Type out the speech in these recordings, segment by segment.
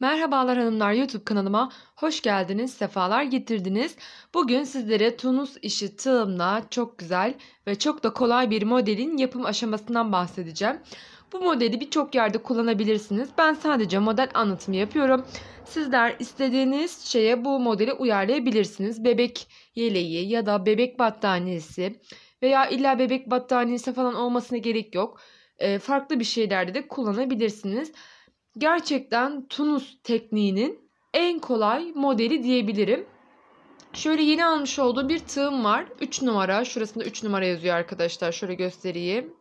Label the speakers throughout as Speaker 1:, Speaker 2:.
Speaker 1: Merhabalar hanımlar YouTube kanalıma hoş geldiniz, sefalar getirdiniz. Bugün sizlere Tunus işi tığımla çok güzel ve çok da kolay bir modelin yapım aşamasından bahsedeceğim. Bu modeli birçok yerde kullanabilirsiniz. Ben sadece model anlatımı yapıyorum. Sizler istediğiniz şeye bu modeli uyarlayabilirsiniz. Bebek yeleği ya da bebek battaniyesi veya illa bebek battaniyesi falan olmasına gerek yok. E, farklı bir şeylerde de kullanabilirsiniz gerçekten Tunus tekniğinin en kolay modeli diyebilirim. Şöyle yeni almış olduğu bir tığım var. 3 numara. Şurasında 3 numara yazıyor arkadaşlar. Şöyle göstereyim.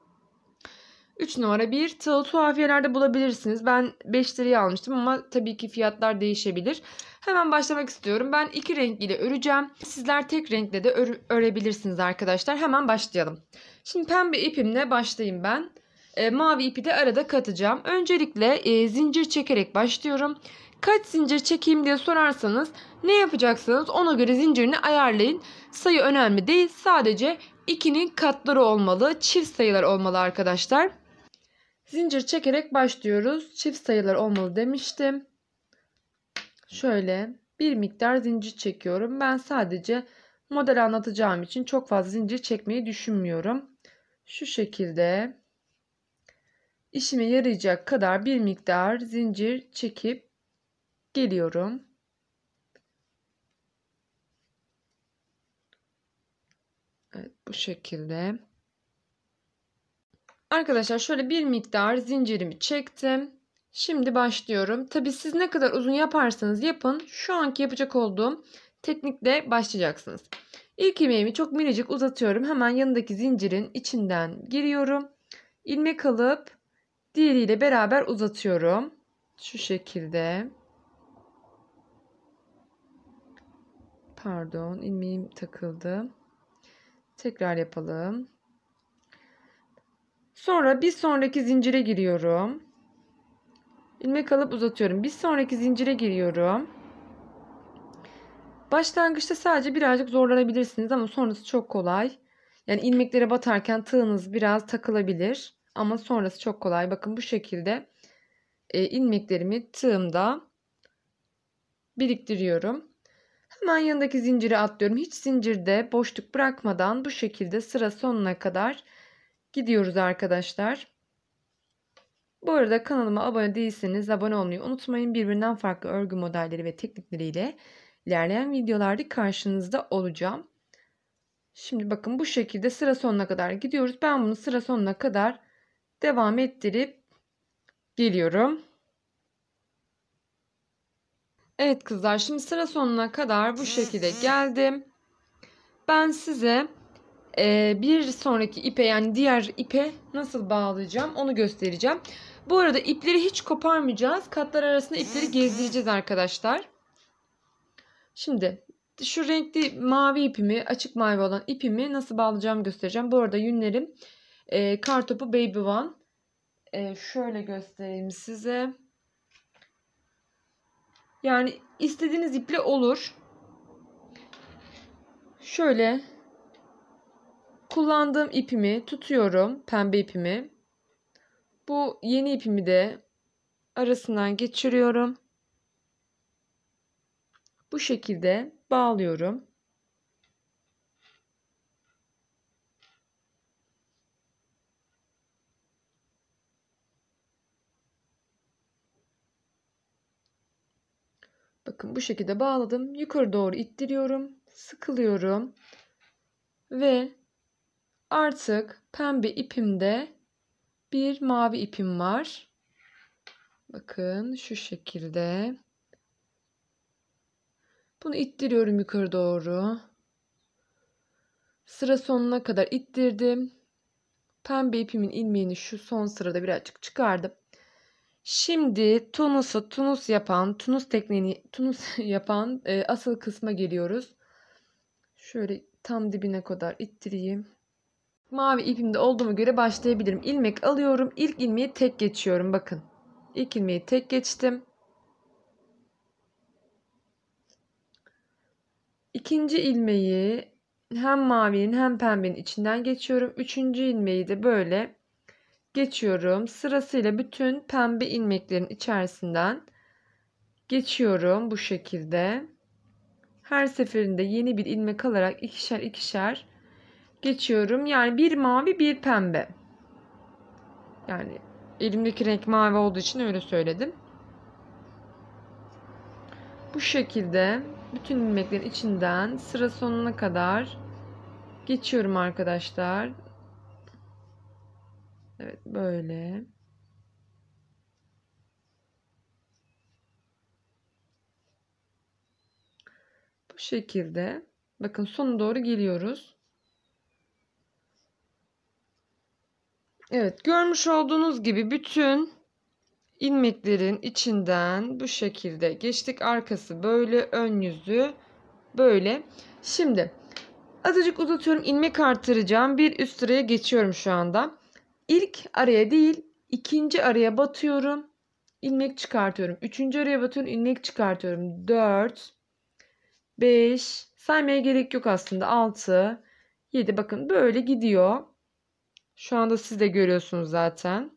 Speaker 1: 3 numara bir tığ tuhafiyelerde bulabilirsiniz. Ben 5 liraya almıştım ama tabii ki fiyatlar değişebilir. Hemen başlamak istiyorum. Ben iki renk ile öreceğim. Sizler tek renkle de örebilirsiniz arkadaşlar. Hemen başlayalım. Şimdi pembe ipimle başlayayım ben. E, mavi ipi de arada katacağım. Öncelikle e, zincir çekerek başlıyorum. Kaç zincir çekeyim diye sorarsanız ne yapacaksanız ona göre zincirini ayarlayın. Sayı önemli değil sadece ikinin katları olmalı çift sayılar olmalı arkadaşlar. Zincir çekerek başlıyoruz. Çift sayılar olmalı demiştim. Şöyle bir miktar zincir çekiyorum. Ben sadece model anlatacağım için çok fazla zincir çekmeyi düşünmüyorum. Şu şekilde işime yarayacak kadar bir miktar zincir çekip geliyorum. Evet bu şekilde. Arkadaşlar şöyle bir miktar zincirimi çektim. Şimdi başlıyorum. Tabi siz ne kadar uzun yaparsanız yapın. Şu anki yapacak olduğum teknikle başlayacaksınız. İlk ilmeğimi çok minicik uzatıyorum. Hemen yanındaki zincirin içinden giriyorum. İlmek alıp Diğeriyle beraber uzatıyorum. Şu şekilde. Pardon, ilmeğim takıldı. Tekrar yapalım. Sonra bir sonraki zincire giriyorum. İlmek alıp uzatıyorum. Bir sonraki zincire giriyorum. Başlangıçta sadece birazcık zorlanabilirsiniz ama sonrası çok kolay. Yani ilmeklere batarken tığınız biraz takılabilir. Ama sonrası çok kolay. Bakın bu şekilde e, ilmeklerimi tığımda biriktiriyorum. Hemen yanındaki zinciri atlıyorum. Hiç zincirde boşluk bırakmadan bu şekilde sıra sonuna kadar gidiyoruz arkadaşlar. Bu arada kanalıma abone değilseniz abone olmayı unutmayın. Birbirinden farklı örgü modelleri ve teknikleriyle ilerleyen videolarda karşınızda olacağım. Şimdi bakın bu şekilde sıra sonuna kadar gidiyoruz. Ben bunu sıra sonuna kadar devam ettirip geliyorum. Evet kızlar şimdi sıra sonuna kadar bu şekilde geldim. Ben size e, bir sonraki ipe yani diğer ipe nasıl bağlayacağım onu göstereceğim. Bu arada ipleri hiç koparmayacağız. Katlar arasında ipleri gezdireceğiz arkadaşlar. Şimdi şu renkli mavi ipimi açık mavi olan ipimi nasıl bağlayacağımı göstereceğim. Bu arada yünlerim e, ee, kartopu Baby One. E, şöyle göstereyim size. Yani istediğiniz iple olur. Şöyle kullandığım ipimi tutuyorum. Pembe ipimi. Bu yeni ipimi de arasından geçiriyorum. Bu şekilde bağlıyorum. Bakın bu şekilde bağladım. Yukarı doğru ittiriyorum. Sıkılıyorum. Ve artık pembe ipimde bir mavi ipim var. Bakın şu şekilde. Bunu ittiriyorum yukarı doğru. Sıra sonuna kadar ittirdim. Pembe ipimin ilmeğini şu son sırada birazcık çıkardım. Şimdi Tunus'u Tunus yapan, Tunus tekniğini Tunus yapan e, asıl kısma geliyoruz. Şöyle tam dibine kadar ittireyim. Mavi ipimde olduğuma göre başlayabilirim. İlmek alıyorum. İlk ilmeği tek geçiyorum. Bakın. İlk ilmeği tek geçtim. İkinci ilmeği hem mavinin hem pembenin içinden geçiyorum. Üçüncü ilmeği de böyle geçiyorum. Sırasıyla bütün pembe ilmeklerin içerisinden geçiyorum bu şekilde. Her seferinde yeni bir ilmek alarak ikişer ikişer geçiyorum. Yani bir mavi bir pembe. Yani elimdeki renk mavi olduğu için öyle söyledim. Bu şekilde bütün ilmeklerin içinden sıra sonuna kadar geçiyorum arkadaşlar. Evet böyle. Bu şekilde. Bakın sona doğru geliyoruz. Evet görmüş olduğunuz gibi bütün ilmeklerin içinden bu şekilde geçtik. Arkası böyle ön yüzü böyle. Şimdi azıcık uzatıyorum ilmek artıracağım. Bir üst sıraya geçiyorum şu anda. İlk araya değil ikinci araya batıyorum. ilmek çıkartıyorum. Üçüncü araya batıyorum. ilmek çıkartıyorum. 4 5 saymaya gerek yok aslında. 6 7 bakın böyle gidiyor. Şu anda siz de görüyorsunuz zaten.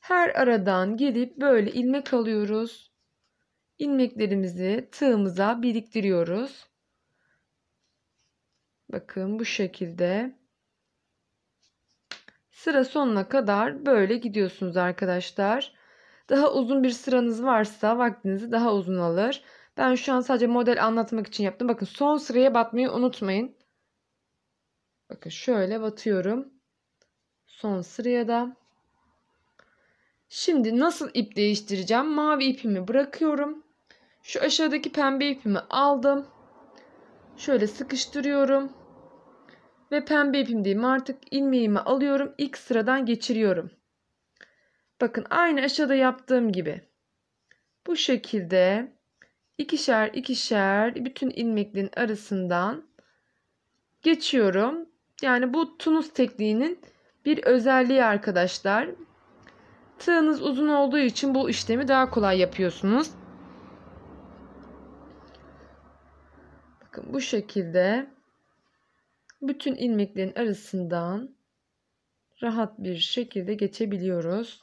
Speaker 1: Her aradan gelip böyle ilmek alıyoruz. ilmeklerimizi tığımıza biriktiriyoruz. Bakın bu şekilde. Sıra sonuna kadar böyle gidiyorsunuz arkadaşlar. Daha uzun bir sıranız varsa vaktinizi daha uzun alır. Ben şu an sadece model anlatmak için yaptım. Bakın son sıraya batmayı unutmayın. Bakın şöyle batıyorum. Son sıraya da. Şimdi nasıl ip değiştireceğim? Mavi ipimi bırakıyorum. Şu aşağıdaki pembe ipimi aldım. Şöyle sıkıştırıyorum ve pembe ipim diyeyim artık ilmeğimi alıyorum ilk sıradan geçiriyorum. Bakın aynı aşağıda yaptığım gibi. Bu şekilde ikişer ikişer bütün ilmeklerin arasından geçiyorum. Yani bu tunus tekniğinin bir özelliği arkadaşlar. Tığınız uzun olduğu için bu işlemi daha kolay yapıyorsunuz. Bakın bu şekilde bütün ilmeklerin arasından rahat bir şekilde geçebiliyoruz.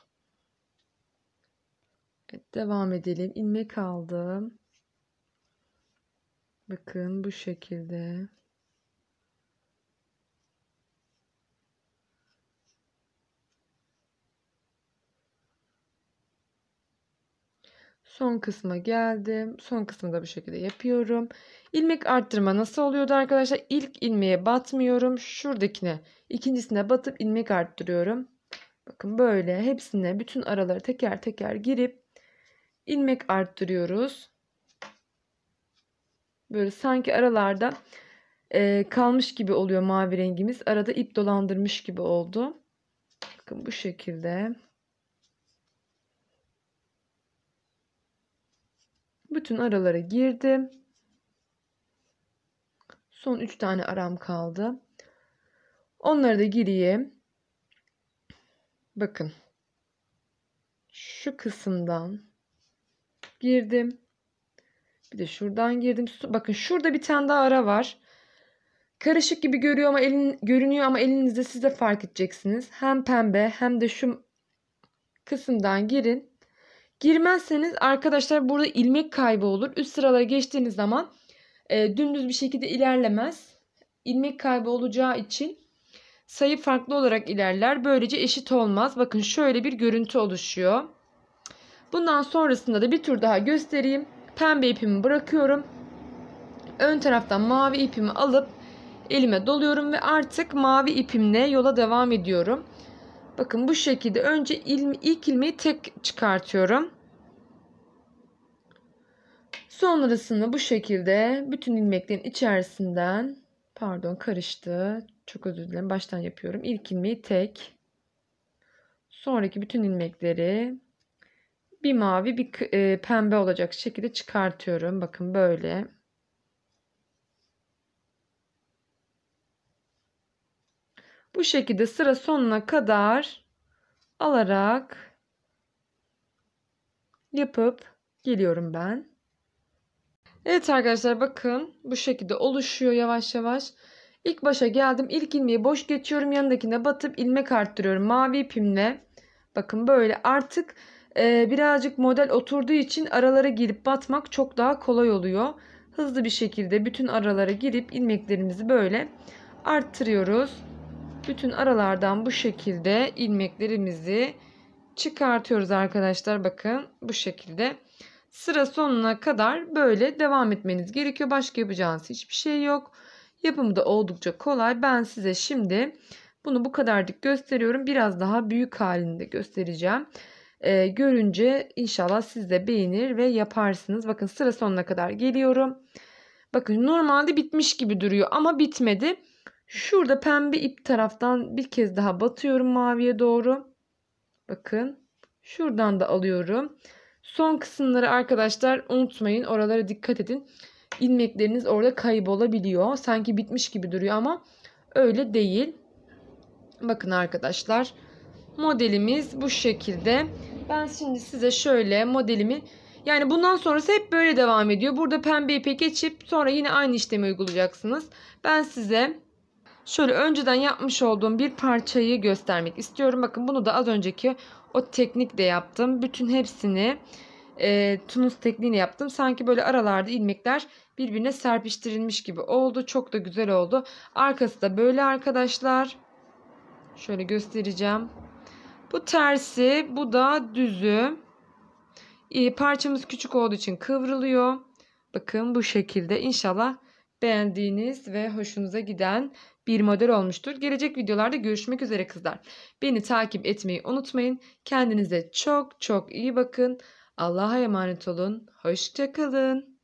Speaker 1: Evet, devam edelim. İlmek aldım. Bakın bu şekilde. Son kısma geldim. Son kısmı da bu şekilde yapıyorum. İlmek arttırma nasıl oluyordu arkadaşlar? İlk ilmeğe batmıyorum. Şuradakine ikincisine batıp ilmek arttırıyorum. Bakın böyle hepsine bütün araları teker teker girip ilmek arttırıyoruz. Böyle sanki aralarda e, kalmış gibi oluyor mavi rengimiz. Arada ip dolandırmış gibi oldu. Bakın bu şekilde. Bütün aralara girdim. Son 3 tane aram kaldı. Onları da gireyim. Bakın. Şu kısımdan girdim. Bir de şuradan girdim. Bakın şurada bir tane daha ara var. Karışık gibi görüyor ama elin, görünüyor ama elinizde siz de fark edeceksiniz. Hem pembe hem de şu kısımdan girin. Girmezseniz arkadaşlar burada ilmek kaybı olur. Üst sıralara geçtiğiniz zaman e, dümdüz bir şekilde ilerlemez. İlmek kaybı olacağı için sayı farklı olarak ilerler. Böylece eşit olmaz. Bakın şöyle bir görüntü oluşuyor. Bundan sonrasında da bir tur daha göstereyim. Pembe ipimi bırakıyorum. Ön taraftan mavi ipimi alıp elime doluyorum ve artık mavi ipimle yola devam ediyorum. Bakın bu şekilde önce ilmi, ilk ilmeği tek çıkartıyorum. Sonrasında bu şekilde bütün ilmeklerin içerisinden pardon karıştı. Çok özür dilerim. Baştan yapıyorum. İlk ilmeği tek. Sonraki bütün ilmekleri bir mavi bir e, pembe olacak şekilde çıkartıyorum. Bakın böyle. Bu şekilde sıra sonuna kadar alarak yapıp geliyorum ben. Evet arkadaşlar bakın bu şekilde oluşuyor yavaş yavaş. İlk başa geldim. İlk ilmeği boş geçiyorum. Yanındakine batıp ilmek arttırıyorum. Mavi ipimle. Bakın böyle artık e, birazcık model oturduğu için aralara girip batmak çok daha kolay oluyor. Hızlı bir şekilde bütün aralara girip ilmeklerimizi böyle arttırıyoruz. Bütün aralardan bu şekilde ilmeklerimizi çıkartıyoruz arkadaşlar. Bakın bu şekilde. Sıra sonuna kadar böyle devam etmeniz gerekiyor. Başka yapacağınız hiçbir şey yok. Yapımı da oldukça kolay. Ben size şimdi bunu bu kadardık gösteriyorum. Biraz daha büyük halinde göstereceğim. Ee, görünce inşallah siz de beğenir ve yaparsınız. Bakın sıra sonuna kadar geliyorum. Bakın normalde bitmiş gibi duruyor ama bitmedi. Şurada pembe ip taraftan bir kez daha batıyorum maviye doğru. Bakın şuradan da alıyorum. Son kısımları arkadaşlar unutmayın. Oralara dikkat edin. İlmekleriniz orada kaybolabiliyor. Sanki bitmiş gibi duruyor ama öyle değil. Bakın arkadaşlar modelimiz bu şekilde. Ben şimdi size şöyle modelimi yani bundan sonrası hep böyle devam ediyor. Burada pembe ipe geçip sonra yine aynı işlemi uygulayacaksınız. Ben size Şöyle önceden yapmış olduğum bir parçayı göstermek istiyorum. Bakın bunu da az önceki o teknikle yaptım. Bütün hepsini e, tunus tekniğiyle yaptım. Sanki böyle aralarda ilmekler birbirine serpiştirilmiş gibi oldu. Çok da güzel oldu. Arkası da böyle arkadaşlar. Şöyle göstereceğim. Bu tersi, bu da düzü. E, parçamız küçük olduğu için kıvrılıyor. Bakın bu şekilde. İnşallah beğendiğiniz ve hoşunuza giden bir model olmuştur. Gelecek videolarda görüşmek üzere kızlar. Beni takip etmeyi unutmayın. Kendinize çok çok iyi bakın. Allah'a emanet olun. Hoşçakalın.